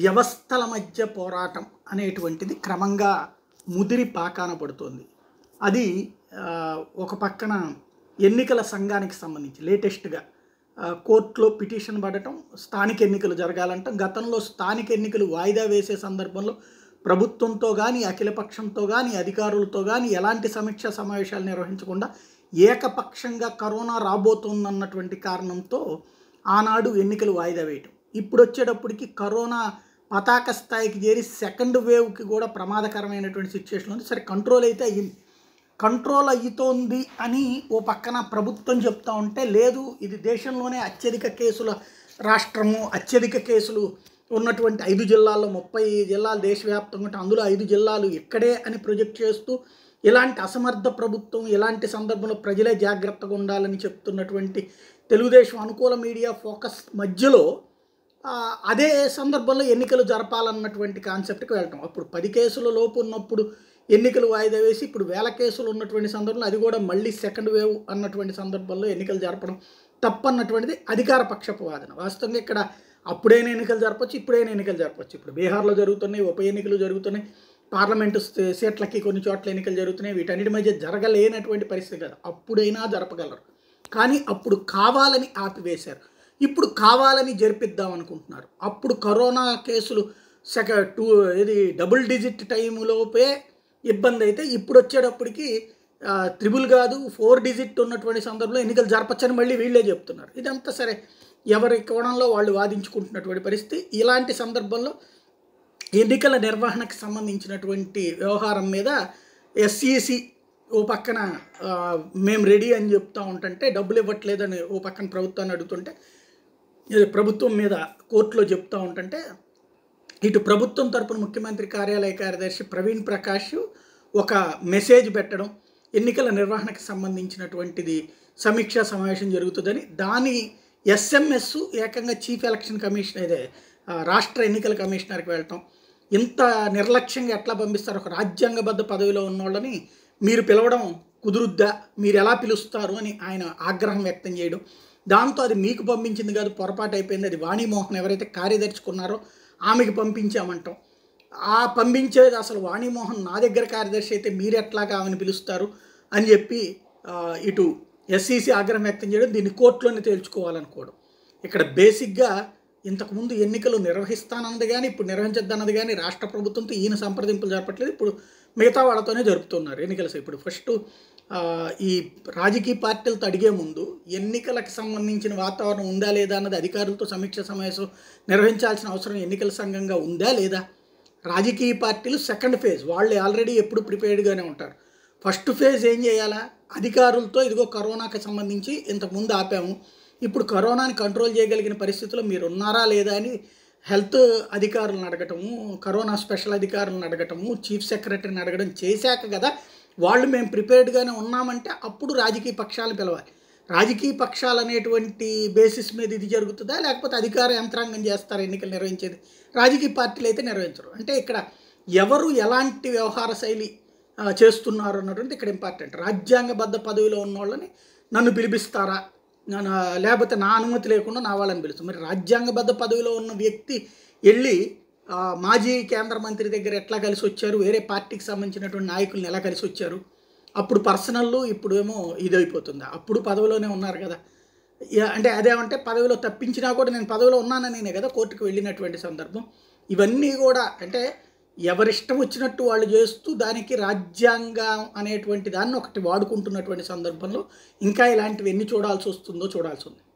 వ్యవస్థల మధ్య పోరాటం అనేటువంటిది క్రమంగా ముదిరి పాకాన పడుతుంది అది ఒక పక్కన ఎన్నికల సంఘానికి సంబంధించి లేటెస్ట్గా కోర్టులో పిటిషన్ పడటం స్థానిక ఎన్నికలు జరగాలంటాం గతంలో స్థానిక ఎన్నికలు వాయిదా వేసే సందర్భంలో ప్రభుత్వంతో కానీ అఖిలపక్షంతో కానీ అధికారులతో కానీ ఎలాంటి సమీక్ష సమావేశాలు నిర్వహించకుండా ఏకపక్షంగా కరోనా రాబోతుందన్నటువంటి కారణంతో ఆనాడు ఎన్నికలు వాయిదా వేయటం ఇప్పుడు వచ్చేటప్పటికి కరోనా పతాక స్థాయికి చేరి సెకండ్ వేవ్కి కూడా ప్రమాదకరమైనటువంటి సిచ్యువేషన్ ఉంది సరే కంట్రోల్ అయితే అయ్యింది కంట్రోల్ అవుతోంది అని ఓ పక్కన ప్రభుత్వం చెప్తా ఉంటే లేదు ఇది దేశంలోనే అత్యధిక కేసుల రాష్ట్రము అత్యధిక కేసులు ఉన్నటువంటి ఐదు జిల్లాల్లో ముప్పై జిల్లాలు దేశవ్యాప్తంగా ఉంటే అందులో ఐదు జిల్లాలు ఇక్కడే అని ప్రొజెక్ట్ చేస్తూ ఇలాంటి అసమర్థ ప్రభుత్వం ఇలాంటి సందర్భంలో ప్రజలే జాగ్రత్తగా ఉండాలని చెప్తున్నటువంటి తెలుగుదేశం అనుకూల మీడియా ఫోకస్ మధ్యలో అదే సందర్భంలో ఎన్నికలు జరపాలన్నటువంటి కాన్సెప్ట్కి వెళ్ళటం అప్పుడు పది కేసుల లోపు ఉన్నప్పుడు ఎన్నికలు వాయిదా వేసి ఇప్పుడు వేల కేసులు ఉన్నటువంటి సందర్భంలో అది కూడా మళ్ళీ సెకండ్ వేవ్ అన్నటువంటి సందర్భంలో ఎన్నికలు జరపడం తప్పన్నటువంటిది అధికార పక్షపు వాదన వాస్తవంగా ఇక్కడ అప్పుడైనా ఎన్నికలు జరపచ్చు ఇప్పుడైనా ఎన్నికలు జరపచ్చు ఇప్పుడు బీహార్లో జరుగుతున్నాయి ఉప ఎన్నికలు జరుగుతున్నాయి పార్లమెంటు సీట్లకి కొన్ని చోట్ల ఎన్నికలు జరుగుతున్నాయి వీటన్నిటి మధ్య జరగలేనటువంటి పరిస్థితి కాదు అప్పుడైనా జరపగలరు కానీ అప్పుడు కావాలని ఆపివేశారు ఇప్పుడు కావాలని జరిపిద్దాం అనుకుంటున్నారు అప్పుడు కరోనా కేసులు సెక టూ ఇది డబుల్ డిజిట్ టైంలోపే ఇబ్బంది అయితే ఇప్పుడు వచ్చేటప్పటికి త్రిబుల్ కాదు ఫోర్ డిజిట్ ఉన్నటువంటి సందర్భంలో ఎన్నికలు జరపచ్చని మళ్ళీ వీళ్ళే చెప్తున్నారు ఇదంతా సరే ఎవరి కోణంలో వాళ్ళు వాదించుకుంటున్నటువంటి పరిస్థితి ఇలాంటి సందర్భంలో ఎన్నికల నిర్వహణకు సంబంధించినటువంటి వ్యవహారం మీద ఎస్ఈసి ఓ పక్కన మేము రెడీ అని చెప్తా ఉంటుంటే డబ్బులు ఇవ్వట్లేదని ఓ పక్కన ప్రభుత్వాన్ని అడుగుతుంటే ప్రభుత్వం మీద కోర్టులో చెప్తూ ఉంటుంటే ఇటు ప్రభుత్వం తరపున ముఖ్యమంత్రి కార్యాలయ కార్యదర్శి ప్రవీణ్ ప్రకాష్ ఒక మెసేజ్ పెట్టడం ఎన్నికల నిర్వహణకు సంబంధించినటువంటిది సమీక్షా సమావేశం జరుగుతుందని దాని ఎస్ఎంఎస్ ఏకంగా చీఫ్ ఎలక్షన్ కమిషన్ ఇదే రాష్ట్ర ఎన్నికల కమిషనర్కి వెళ్ళటం ఇంత నిర్లక్ష్యంగా ఎట్లా పంపిస్తారు ఒక రాజ్యాంగబద్ధ పదవిలో ఉన్నోళ్ళని మీరు పిలవడం కుదురుద్దా మీరు ఎలా పిలుస్తారు అని ఆయన ఆగ్రహం వ్యక్తం చేయడం దాంతో అది మీకు పంపించింది కాదు పొరపాటు అయిపోయింది అది వాణిమోహన్ ఎవరైతే కార్యదర్శికున్నారో ఆమెకి పంపించామంటాం ఆ పంపించేది అసలు వాణిమోహన్ నా దగ్గర కార్యదర్శి అయితే మీరు ఎట్లాగా ఆమెను పిలుస్తారు అని చెప్పి ఇటు ఎస్సీసీ ఆగ్రహం వ్యక్తం చేయడం దీన్ని కోర్టులోనే తేల్చుకోవాలనుకోవడం ఇక్కడ బేసిక్గా ఇంతకుముందు ఎన్నికలు నిర్వహిస్తానన్నది కానీ ఇప్పుడు నిర్వహించద్దన్నది కానీ రాష్ట్ర ప్రభుత్వంతో ఈయన సంప్రదింపులు జరపట్లేదు ఇప్పుడు మిగతా వాళ్ళతోనే జరుపుతున్నారు ఎన్నికలు ఇప్పుడు ఫస్ట్ ఈ రాజకీయ పార్టీలతో అడిగే ముందు ఎన్నికలకు సంబంధించిన వాతావరణం ఉందా లేదా అన్నది అధికారులతో సమీక్ష సమావేశం నిర్వహించాల్సిన అవసరం ఎన్నికల సంఘంగా ఉందా లేదా రాజకీయ పార్టీలు సెకండ్ ఫేజ్ వాళ్ళు ఆల్రెడీ ఎప్పుడు ప్రిపేర్డ్గానే ఉంటారు ఫస్ట్ ఫేజ్ ఏం చేయాలా అధికారులతో ఇదిగో కరోనాకి సంబంధించి ఇంతకుముందు ఆపాము ఇప్పుడు కరోనాని కంట్రోల్ చేయగలిగిన పరిస్థితిలో మీరు ఉన్నారా లేదా అని హెల్త్ అధికారులను అడగటము కరోనా స్పెషల్ అధికారులను అడగటము చీఫ్ సెక్రటరీని అడగడం చేశాక కదా వాళ్ళు మేము ప్రిపేర్డ్గానే ఉన్నామంటే అప్పుడు రాజకీయ పక్షాలను పిలవాలి రాజకీయ పక్షాలు అనేటువంటి బేసిస్ మీద ఇది జరుగుతుందా లేకపోతే అధికార యంత్రాంగం చేస్తారా ఎన్నికలు నిర్వహించేది రాజకీయ పార్టీలు అయితే నిర్వహించరు అంటే ఇక్కడ ఎవరు ఎలాంటి వ్యవహార శైలి చేస్తున్నారు అన్నటువంటి ఇక్కడ ఇంపార్టెంట్ రాజ్యాంగబద్ధ పదవిలో ఉన్న వాళ్ళని నన్ను పిలిపిస్తారా లేకపోతే నా అనుమతి లేకుండా నా వాళ్ళని పిలుస్తారు మరి రాజ్యాంగబద్ధ పదవిలో ఉన్న వ్యక్తి వెళ్ళి మాజీ కేంద్ర మంత్రి దగ్గర ఎట్లా కలిసి వచ్చారు వేరే పార్టీకి సంబంధించినటువంటి నాయకులను ఎలా కలిసి వచ్చారు అప్పుడు పర్సనల్ ఇప్పుడేమో ఇదైపోతుందా అప్పుడు పదవిలోనే ఉన్నారు కదా అంటే అదేమంటే పదవిలో తప్పించినా కూడా నేను పదవిలో ఉన్నానని కదా కోర్టుకు వెళ్ళినటువంటి సందర్భం ఇవన్నీ కూడా అంటే ఎవరిష్టం వచ్చినట్టు వాళ్ళు చేస్తూ దానికి రాజ్యాంగం అనేటువంటి దాన్ని ఒకటి వాడుకుంటున్నటువంటి సందర్భంలో ఇంకా ఇలాంటివి ఎన్ని చూడాల్సి వస్తుందో చూడాల్సి ఉంది